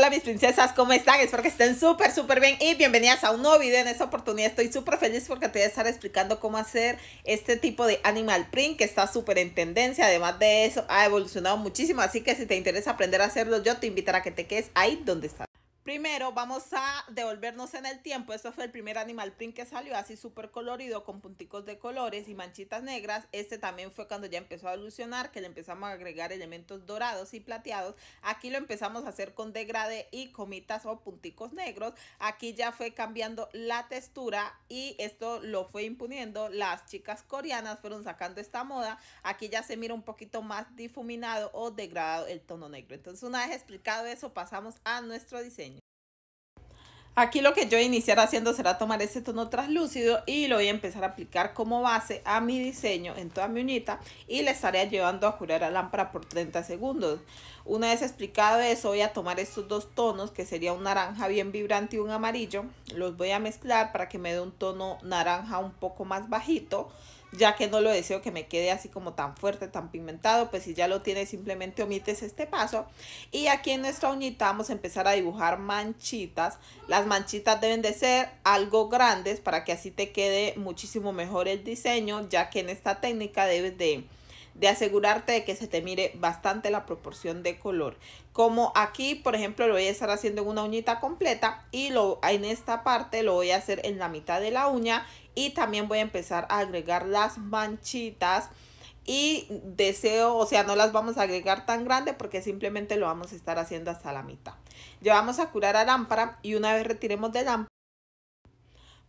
Hola mis princesas, ¿cómo están? Espero que estén súper, súper bien y bienvenidas a un nuevo video. En esta oportunidad estoy súper feliz porque te voy a estar explicando cómo hacer este tipo de animal print que está súper en tendencia. Además de eso, ha evolucionado muchísimo, así que si te interesa aprender a hacerlo, yo te invitaré a que te quedes ahí donde estás. Primero vamos a devolvernos en el tiempo. eso fue el primer animal print que salió, así súper colorido, con punticos de colores y manchitas negras. Este también fue cuando ya empezó a evolucionar, que le empezamos a agregar elementos dorados y plateados. Aquí lo empezamos a hacer con degrade y comitas o punticos negros. Aquí ya fue cambiando la textura y esto lo fue imponiendo. Las chicas coreanas fueron sacando esta moda. Aquí ya se mira un poquito más difuminado o degradado el tono negro. Entonces una vez explicado eso, pasamos a nuestro diseño. Aquí lo que yo iniciar haciendo será tomar ese tono traslúcido y lo voy a empezar a aplicar como base a mi diseño en toda mi uñita y le estaré llevando a curar la lámpara por 30 segundos. Una vez explicado eso, voy a tomar estos dos tonos, que sería un naranja bien vibrante y un amarillo. Los voy a mezclar para que me dé un tono naranja un poco más bajito ya que no lo deseo que me quede así como tan fuerte, tan pigmentado. pues si ya lo tienes simplemente omites este paso. Y aquí en nuestra uñita vamos a empezar a dibujar manchitas. Las manchitas deben de ser algo grandes para que así te quede muchísimo mejor el diseño, ya que en esta técnica debes de de asegurarte de que se te mire bastante la proporción de color. Como aquí, por ejemplo, lo voy a estar haciendo en una uñita completa y lo, en esta parte lo voy a hacer en la mitad de la uña y también voy a empezar a agregar las manchitas y deseo, o sea, no las vamos a agregar tan grande porque simplemente lo vamos a estar haciendo hasta la mitad. Llevamos a curar a lámpara y una vez retiremos de lámpara,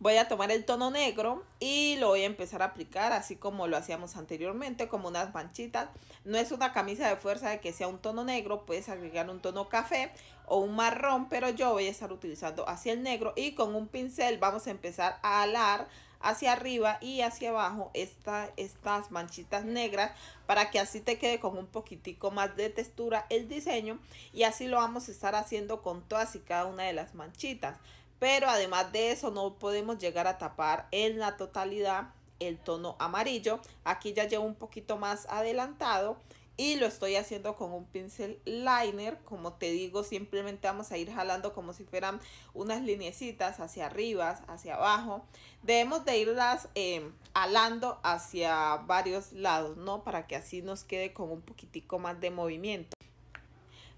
Voy a tomar el tono negro y lo voy a empezar a aplicar así como lo hacíamos anteriormente, como unas manchitas. No es una camisa de fuerza de que sea un tono negro, puedes agregar un tono café o un marrón, pero yo voy a estar utilizando hacia el negro y con un pincel vamos a empezar a alar hacia arriba y hacia abajo estas manchitas negras para que así te quede con un poquitico más de textura el diseño y así lo vamos a estar haciendo con todas y cada una de las manchitas. Pero además de eso no podemos llegar a tapar en la totalidad el tono amarillo. Aquí ya llevo un poquito más adelantado y lo estoy haciendo con un pincel liner. Como te digo, simplemente vamos a ir jalando como si fueran unas linecitas hacia arriba, hacia abajo. Debemos de irlas eh, alando hacia varios lados, ¿no? Para que así nos quede con un poquitico más de movimiento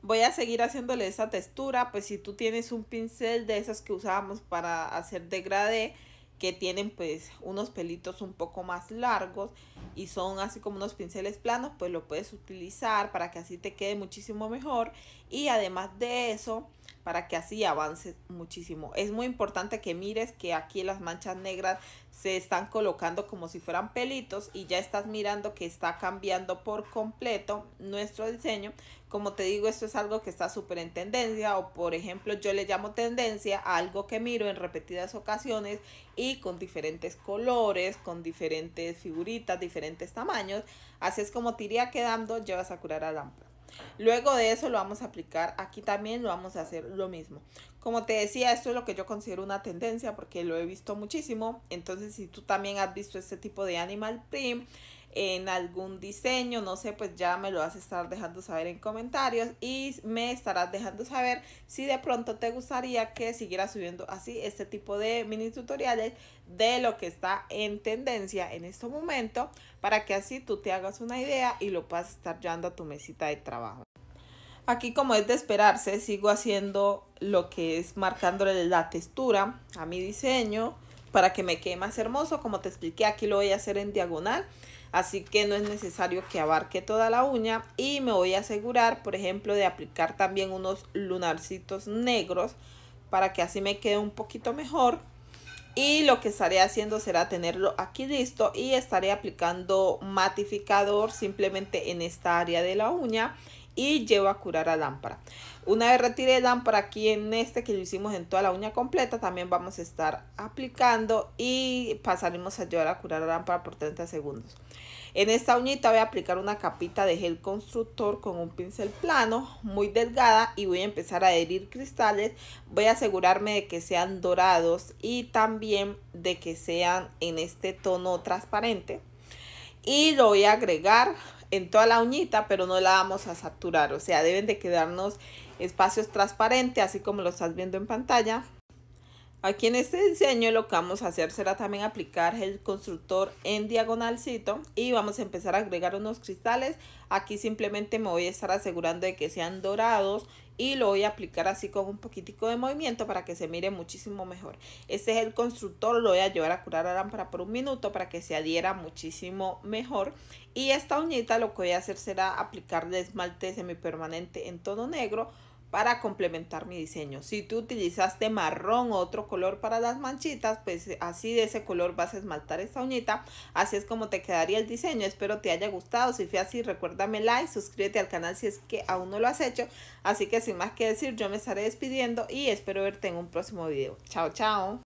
voy a seguir haciéndole esa textura, pues si tú tienes un pincel de esas que usábamos para hacer degradé, que tienen pues unos pelitos un poco más largos y son así como unos pinceles planos, pues lo puedes utilizar para que así te quede muchísimo mejor. Y además de eso, para que así avance muchísimo. Es muy importante que mires que aquí las manchas negras se están colocando como si fueran pelitos y ya estás mirando que está cambiando por completo nuestro diseño. Como te digo, esto es algo que está súper en tendencia o por ejemplo yo le llamo tendencia a algo que miro en repetidas ocasiones y con diferentes colores, con diferentes figuritas, diferentes tamaños. Así es como te iría quedando, llevas a curar a lámpara. Luego de eso lo vamos a aplicar. Aquí también lo vamos a hacer lo mismo. Como te decía, esto es lo que yo considero una tendencia porque lo he visto muchísimo. Entonces, si tú también has visto este tipo de animal print, en algún diseño, no sé, pues ya me lo vas a estar dejando saber en comentarios y me estarás dejando saber si de pronto te gustaría que siguiera subiendo así este tipo de mini tutoriales de lo que está en tendencia en este momento para que así tú te hagas una idea y lo puedas estar llevando a tu mesita de trabajo. Aquí como es de esperarse, sigo haciendo lo que es marcándole la textura a mi diseño para que me quede más hermoso. Como te expliqué, aquí lo voy a hacer en diagonal así que no es necesario que abarque toda la uña y me voy a asegurar por ejemplo de aplicar también unos lunarcitos negros para que así me quede un poquito mejor y lo que estaré haciendo será tenerlo aquí listo y estaré aplicando matificador simplemente en esta área de la uña y llevo a curar a lámpara. Una vez retire lámpara aquí en este que lo hicimos en toda la uña completa, también vamos a estar aplicando y pasaremos a llevar a curar a lámpara por 30 segundos. En esta uñita voy a aplicar una capita de gel constructor con un pincel plano, muy delgada y voy a empezar a adherir cristales. Voy a asegurarme de que sean dorados y también de que sean en este tono transparente. Y lo voy a agregar en toda la uñita, pero no la vamos a saturar. O sea, deben de quedarnos espacios transparentes, así como lo estás viendo en pantalla. Aquí en este diseño lo que vamos a hacer será también aplicar el constructor en diagonalcito y vamos a empezar a agregar unos cristales. Aquí simplemente me voy a estar asegurando de que sean dorados y lo voy a aplicar así con un poquitico de movimiento para que se mire muchísimo mejor. Este es el constructor, lo voy a llevar a curar a lámpara por un minuto para que se adhiera muchísimo mejor. Y esta uñita lo que voy a hacer será aplicarle esmalte semipermanente en tono negro para complementar mi diseño. Si tú utilizaste marrón o otro color para las manchitas, pues eh, así de ese color vas a esmaltar esta uñita. Así es como te quedaría el diseño. Espero te haya gustado. Si fue así, recuérdame like, suscríbete al canal si es que aún no lo has hecho. Así que sin más que decir, yo me estaré despidiendo y espero verte en un próximo video. Chao, chao.